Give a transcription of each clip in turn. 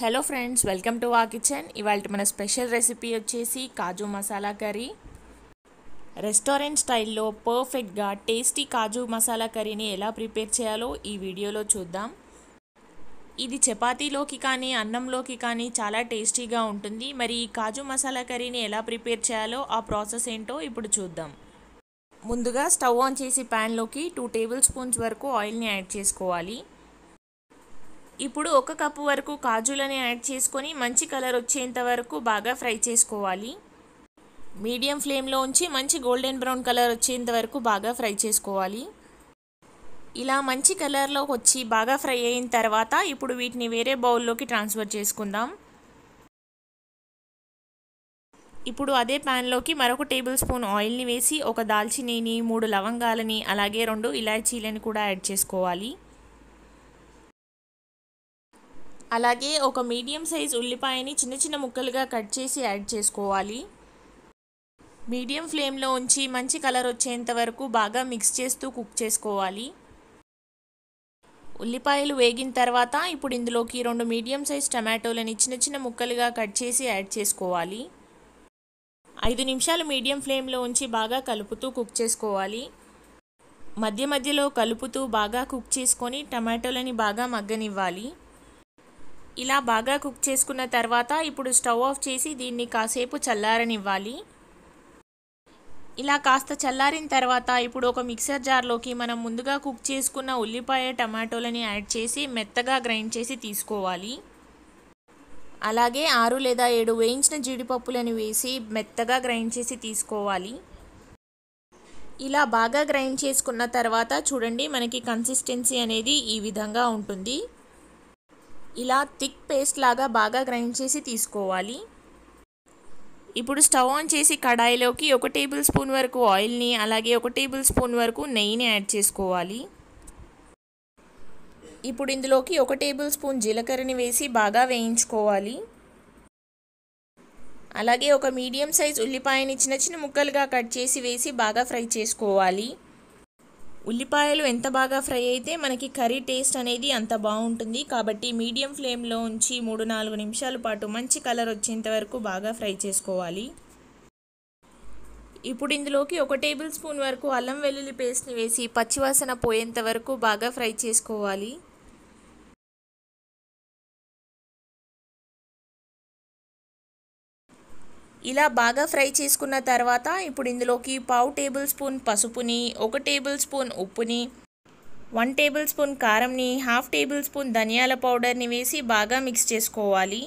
hello friends welcome to వా kitchen ఇవాళ మన స్పెషల్ రెసిపీ వచ్చేసి కాజు మసాలా కర్రీ రెస్టారెంట్ స్టైల్లో పర్ఫెక్ట్గా టేస్టీ కాజు మసాలా కర్రీని ఎలా ప్రిపేర్ చేయాలో ఈ వీడియోలో చూద్దాం ఇది చపాతీలోకి కానీ అన్నంలోకి కానీ చాలా టేస్టీగా ఉంటుంది మరి ఈ కాజు మసాలా కర్రీని ఎలా ప్రిపేర్ చేయాలో ఆ ప్రాసెస్ ఏంటో ఇప్పుడు చూద్దాం ముందుగా స్టవ్ ఆన్ చేసి ప్యాన్లోకి టూ టేబుల్ స్పూన్స్ వరకు ఆయిల్ని యాడ్ చేసుకోవాలి ఇప్పుడు ఒక కప్పు వరకు కాజులని యాడ్ చేసుకొని మంచి కలర్ వచ్చేంత వరకు బాగా ఫ్రై చేసుకోవాలి మీడియం ఫ్లేమ్లో ఉంచి మంచి గోల్డెన్ బ్రౌన్ కలర్ వచ్చేంత వరకు బాగా ఫ్రై చేసుకోవాలి ఇలా మంచి కలర్లోకి వచ్చి బాగా ఫ్రై అయిన తర్వాత ఇప్పుడు వీటిని వేరే బౌల్లోకి ట్రాన్స్ఫర్ చేసుకుందాం ఇప్పుడు అదే ప్యాన్లోకి మరొక టేబుల్ స్పూన్ ఆయిల్ని వేసి ఒక దాల్చినీని మూడు లవంగాలని అలాగే రెండు ఇలాచీలని కూడా యాడ్ చేసుకోవాలి అలాగే ఒక మీడియం సైజ్ ఉల్లిపాయని చిన్న చిన్న ముక్కలుగా కట్ చేసి యాడ్ చేసుకోవాలి మీడియం ఫ్లేమ్లో ఉంచి మంచి కలర్ వచ్చేంత వరకు బాగా మిక్స్ చేస్తూ కుక్ చేసుకోవాలి ఉల్లిపాయలు వేగిన తర్వాత ఇప్పుడు ఇందులోకి రెండు మీడియం సైజ్ టమాటోలని చిన్న చిన్న ముక్కలుగా కట్ చేసి యాడ్ చేసుకోవాలి ఐదు నిమిషాలు మీడియం ఫ్లేమ్లో ఉంచి బాగా కలుపుతూ కుక్ చేసుకోవాలి మధ్య మధ్యలో కలుపుతూ బాగా కుక్ చేసుకొని టమాటోలని బాగా మగ్గనివ్వాలి ఇలా బాగా కుక్ చేసుకున్న తర్వాత ఇప్పుడు స్టవ్ ఆఫ్ చేసి దీన్ని కాసేపు చల్లారనివ్వాలి ఇలా కాస్త చల్లారిన తర్వాత ఇప్పుడు ఒక మిక్సర్ జార్లోకి మనం ముందుగా కుక్ చేసుకున్న ఉల్లిపాయ టమాటోలని యాడ్ చేసి మెత్తగా గ్రైండ్ చేసి తీసుకోవాలి అలాగే ఆరు లేదా ఏడు వేయించిన జీడిపప్పులను వేసి మెత్తగా గ్రైండ్ చేసి తీసుకోవాలి ఇలా బాగా గ్రైండ్ చేసుకున్న తర్వాత చూడండి మనకి కన్సిస్టెన్సీ అనేది ఈ విధంగా ఉంటుంది ఇలా థిక్ పేస్ట్ లాగా బాగా గ్రైండ్ చేసి తీసుకోవాలి ఇప్పుడు స్టవ్ ఆన్ చేసి కడాయిలోకి ఒక టేబుల్ స్పూన్ వరకు ఆయిల్ని అలాగే ఒక టేబుల్ స్పూన్ వరకు నెయ్యిని యాడ్ చేసుకోవాలి ఇప్పుడు ఇందులోకి ఒక టేబుల్ స్పూన్ జీలకర్రని వేసి బాగా వేయించుకోవాలి అలాగే ఒక మీడియం సైజ్ ఉల్లిపాయని చిన్న చిన్న ముక్కలుగా కట్ చేసి వేసి బాగా ఫ్రై చేసుకోవాలి ఉల్లిపాయలు ఎంత బాగా ఫ్రై అయితే మనకి కర్రీ టేస్ట్ అనేది అంత బాగుంటుంది కాబట్టి మీడియం ఫ్లేమ్లో ఉంచి మూడు నాలుగు నిమిషాల పాటు మంచి కలర్ వచ్చేంత వరకు బాగా ఫ్రై చేసుకోవాలి ఇప్పుడు ఇందులోకి ఒక టేబుల్ స్పూన్ వరకు అల్లం వెల్లుల్లి పేస్ట్ని వేసి పచ్చివాసన పోయేంత వరకు బాగా ఫ్రై చేసుకోవాలి ఇలా బాగా ఫ్రై చేసుకున్న తర్వాత ఇప్పుడు ఇందులోకి పావు టేబుల్ స్పూన్ పసుపుని ఒక టేబుల్ స్పూన్ ఉప్పుని వన్ టేబుల్ స్పూన్ కారంని హాఫ్ టేబుల్ స్పూన్ ధనియాల పౌడర్ని వేసి బాగా మిక్స్ చేసుకోవాలి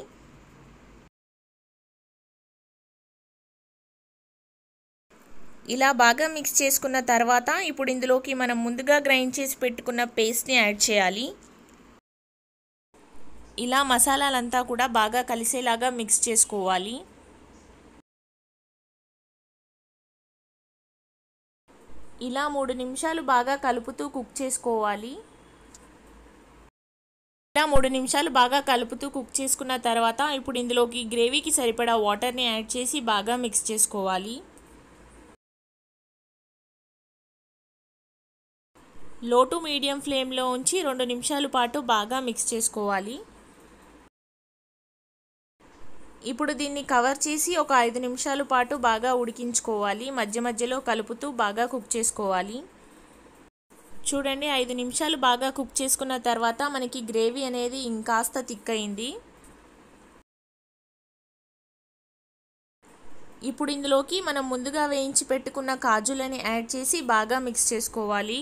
ఇలా బాగా మిక్స్ చేసుకున్న తర్వాత ఇప్పుడు ఇందులోకి మనం ముందుగా గ్రైండ్ చేసి పెట్టుకున్న పేస్ట్ని యాడ్ చేయాలి ఇలా మసాలాలంతా కూడా బాగా కలిసేలాగా మిక్స్ చేసుకోవాలి ఇలా మూడు నిమిషాలు బాగా కలుపుతూ కుక్ చేసుకోవాలి ఇలా మూడు నిమిషాలు బాగా కలుపుతూ కుక్ చేసుకున్న తర్వాత ఇప్పుడు ఇందులోకి గ్రేవీకి సరిపడా వాటర్ని యాడ్ చేసి బాగా మిక్స్ చేసుకోవాలి లో టు మీడియం ఫ్లేమ్లో ఉంచి రెండు నిమిషాల పాటు బాగా మిక్స్ చేసుకోవాలి ఇప్పుడు దీన్ని కవర్ చేసి ఒక ఐదు నిమిషాల పాటు బాగా ఉడికించుకోవాలి మధ్య మధ్యలో కలుపుతూ బాగా కుక్ చేసుకోవాలి చూడండి ఐదు నిమిషాలు బాగా కుక్ చేసుకున్న తర్వాత మనకి గ్రేవీ అనేది ఇంకాస్త థిక్ అయింది ఇప్పుడు ఇందులోకి మనం ముందుగా వేయించి పెట్టుకున్న కాజులని యాడ్ చేసి బాగా మిక్స్ చేసుకోవాలి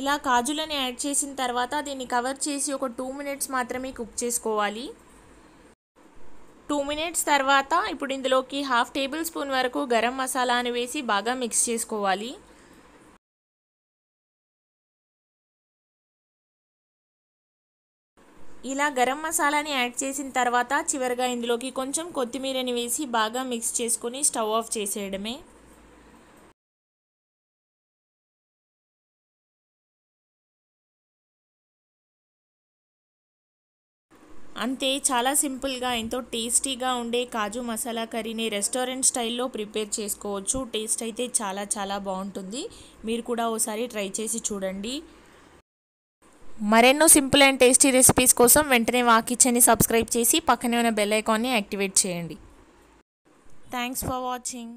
ఇలా కాజులని యాడ్ చేసిన తర్వాత దీన్ని కవర్ చేసి ఒక టూ మినిట్స్ మాత్రమే కుక్ చేసుకోవాలి టూ మినిట్స్ తర్వాత ఇప్పుడు ఇందులోకి హాఫ్ టేబుల్ స్పూన్ వరకు గరం మసాలాను వేసి బాగా మిక్స్ చేసుకోవాలి ఇలా గరం మసాలాని యాడ్ చేసిన తర్వాత చివరిగా ఇందులోకి కొంచెం కొత్తిమీరని వేసి బాగా మిక్స్ చేసుకొని స్టవ్ ఆఫ్ చేసేయడమే అంతే చాలా సింపుల్గా ఎంతో టేస్టీగా ఉండే కాజు మసాలా కర్రీని రెస్టారెంట్ స్టైల్లో ప్రిపేర్ చేసుకోవచ్చు టేస్ట్ అయితే చాలా చాలా బాగుంటుంది మీరు కూడా ఓసారి ట్రై చేసి చూడండి మరెన్నో సింపుల్ అండ్ టేస్టీ రెసిపీస్ కోసం వెంటనే వాకిచ్చని సబ్స్క్రైబ్ చేసి పక్కనే ఉన్న బెల్ ఐకాన్ని యాక్టివేట్ చేయండి థ్యాంక్స్ ఫర్ వాచింగ్